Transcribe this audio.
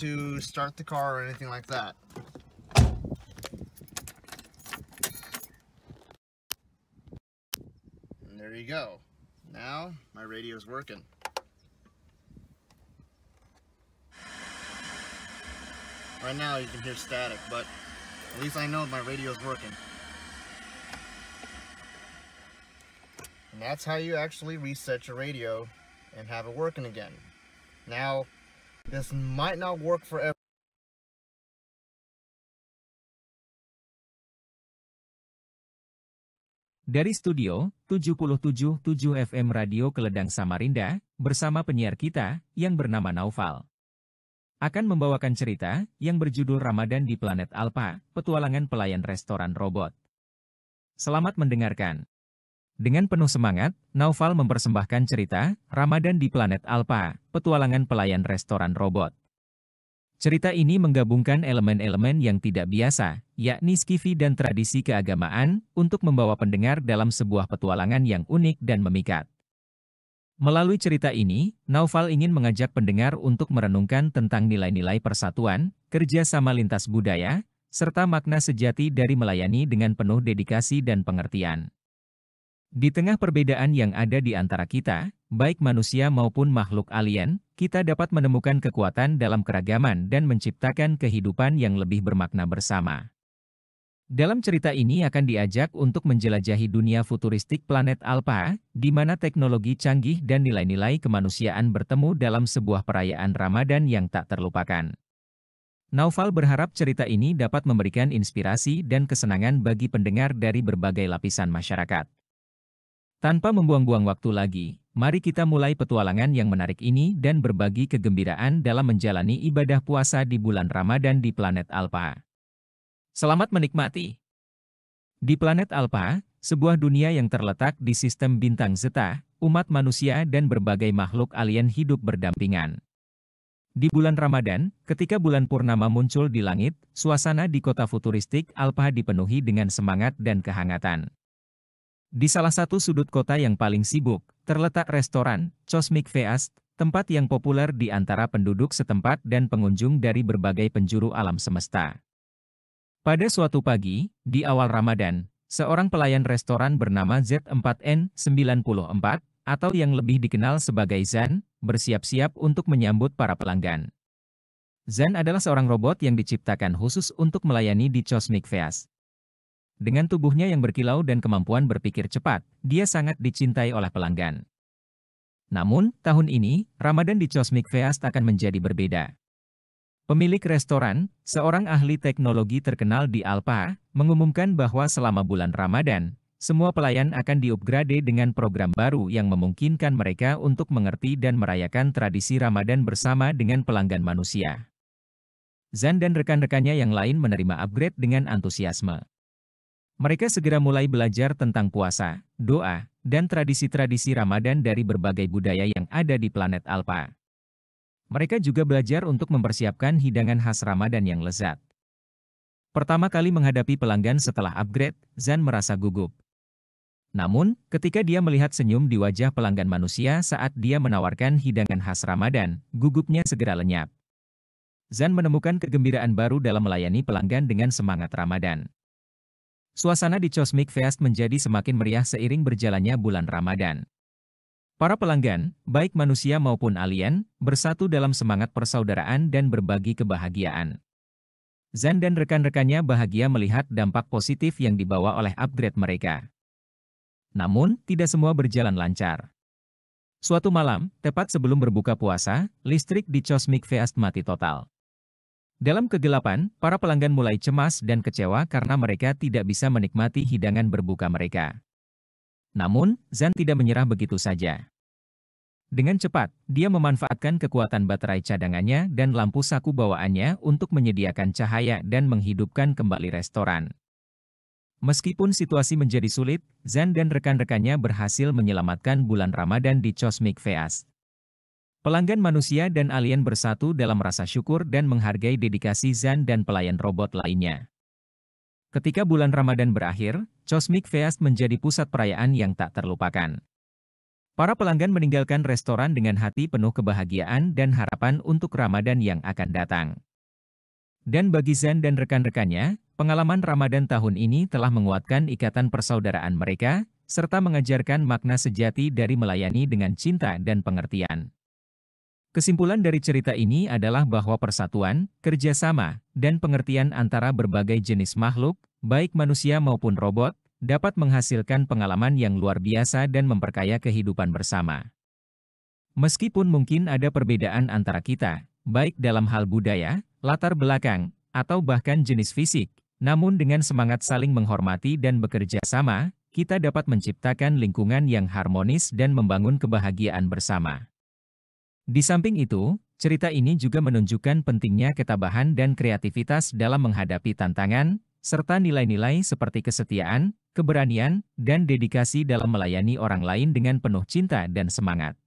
to start the car or anything like that. And there you go. Now my radio's working. Right now you can hear static, but at least I know my radio's working. And that's how you actually reset your radio and have it working again. Now, This might not work for everyone. Dari studio 77.7 FM Radio Keledang Samarinda, bersama penyiar kita yang bernama Naufal. Akan membawakan cerita yang berjudul Ramadan di Planet Alpha, Petualangan Pelayan Restoran Robot. Selamat mendengarkan. Dengan penuh semangat, Naufal mempersembahkan cerita Ramadan di Planet Alpa, petualangan pelayan restoran robot. Cerita ini menggabungkan elemen-elemen yang tidak biasa, yakni skifi dan tradisi keagamaan, untuk membawa pendengar dalam sebuah petualangan yang unik dan memikat. Melalui cerita ini, Naufal ingin mengajak pendengar untuk merenungkan tentang nilai-nilai persatuan, kerja sama lintas budaya, serta makna sejati dari melayani dengan penuh dedikasi dan pengertian. Di tengah perbedaan yang ada di antara kita, baik manusia maupun makhluk alien, kita dapat menemukan kekuatan dalam keragaman dan menciptakan kehidupan yang lebih bermakna bersama. Dalam cerita ini akan diajak untuk menjelajahi dunia futuristik planet Alpha, di mana teknologi canggih dan nilai-nilai kemanusiaan bertemu dalam sebuah perayaan Ramadan yang tak terlupakan. Naufal berharap cerita ini dapat memberikan inspirasi dan kesenangan bagi pendengar dari berbagai lapisan masyarakat. Tanpa membuang-buang waktu lagi, mari kita mulai petualangan yang menarik ini dan berbagi kegembiraan dalam menjalani ibadah puasa di bulan Ramadan di planet Alpha. Selamat menikmati! Di planet Alpha, sebuah dunia yang terletak di sistem bintang Zeta, umat manusia dan berbagai makhluk alien hidup berdampingan. Di bulan Ramadan, ketika bulan purnama muncul di langit, suasana di kota futuristik Alpha dipenuhi dengan semangat dan kehangatan. Di salah satu sudut kota yang paling sibuk, terletak restoran, Cosmic Feast, tempat yang populer di antara penduduk setempat dan pengunjung dari berbagai penjuru alam semesta. Pada suatu pagi, di awal Ramadan, seorang pelayan restoran bernama Z4N94, atau yang lebih dikenal sebagai Zan, bersiap-siap untuk menyambut para pelanggan. Zan adalah seorang robot yang diciptakan khusus untuk melayani di Cosmic Feast. Dengan tubuhnya yang berkilau dan kemampuan berpikir cepat, dia sangat dicintai oleh pelanggan. Namun, tahun ini, Ramadan di Cosmic Feast akan menjadi berbeda. Pemilik restoran, seorang ahli teknologi terkenal di Alpa, mengumumkan bahwa selama bulan Ramadan, semua pelayan akan diupgrade dengan program baru yang memungkinkan mereka untuk mengerti dan merayakan tradisi Ramadan bersama dengan pelanggan manusia. Zan dan rekan-rekannya yang lain menerima upgrade dengan antusiasme. Mereka segera mulai belajar tentang puasa, doa, dan tradisi-tradisi Ramadan dari berbagai budaya yang ada di planet Alpha. Mereka juga belajar untuk mempersiapkan hidangan khas Ramadan yang lezat. Pertama kali menghadapi pelanggan setelah upgrade, Zan merasa gugup. Namun, ketika dia melihat senyum di wajah pelanggan manusia saat dia menawarkan hidangan khas Ramadan, gugupnya segera lenyap. Zan menemukan kegembiraan baru dalam melayani pelanggan dengan semangat Ramadan. Suasana di Cosmic Fest menjadi semakin meriah seiring berjalannya bulan Ramadan. Para pelanggan, baik manusia maupun alien, bersatu dalam semangat persaudaraan dan berbagi kebahagiaan. Zan dan rekan-rekannya bahagia melihat dampak positif yang dibawa oleh upgrade mereka. Namun, tidak semua berjalan lancar. Suatu malam, tepat sebelum berbuka puasa, listrik di Cosmic Fest mati total. Dalam kegelapan, para pelanggan mulai cemas dan kecewa karena mereka tidak bisa menikmati hidangan berbuka mereka. Namun, Zan tidak menyerah begitu saja. Dengan cepat, dia memanfaatkan kekuatan baterai cadangannya dan lampu saku bawaannya untuk menyediakan cahaya dan menghidupkan kembali restoran. Meskipun situasi menjadi sulit, Zan dan rekan-rekannya berhasil menyelamatkan bulan Ramadan di Cosmic Feast. Pelanggan manusia dan alien bersatu dalam rasa syukur dan menghargai dedikasi Zan dan pelayan robot lainnya. Ketika bulan Ramadan berakhir, Cosmic Feast menjadi pusat perayaan yang tak terlupakan. Para pelanggan meninggalkan restoran dengan hati penuh kebahagiaan dan harapan untuk Ramadan yang akan datang. Dan bagi Zan dan rekan-rekannya, pengalaman Ramadan tahun ini telah menguatkan ikatan persaudaraan mereka, serta mengajarkan makna sejati dari melayani dengan cinta dan pengertian. Kesimpulan dari cerita ini adalah bahwa persatuan, kerjasama, dan pengertian antara berbagai jenis makhluk, baik manusia maupun robot, dapat menghasilkan pengalaman yang luar biasa dan memperkaya kehidupan bersama. Meskipun mungkin ada perbedaan antara kita, baik dalam hal budaya, latar belakang, atau bahkan jenis fisik, namun dengan semangat saling menghormati dan bekerja sama, kita dapat menciptakan lingkungan yang harmonis dan membangun kebahagiaan bersama. Di samping itu, cerita ini juga menunjukkan pentingnya ketabahan dan kreativitas dalam menghadapi tantangan, serta nilai-nilai seperti kesetiaan, keberanian, dan dedikasi dalam melayani orang lain dengan penuh cinta dan semangat.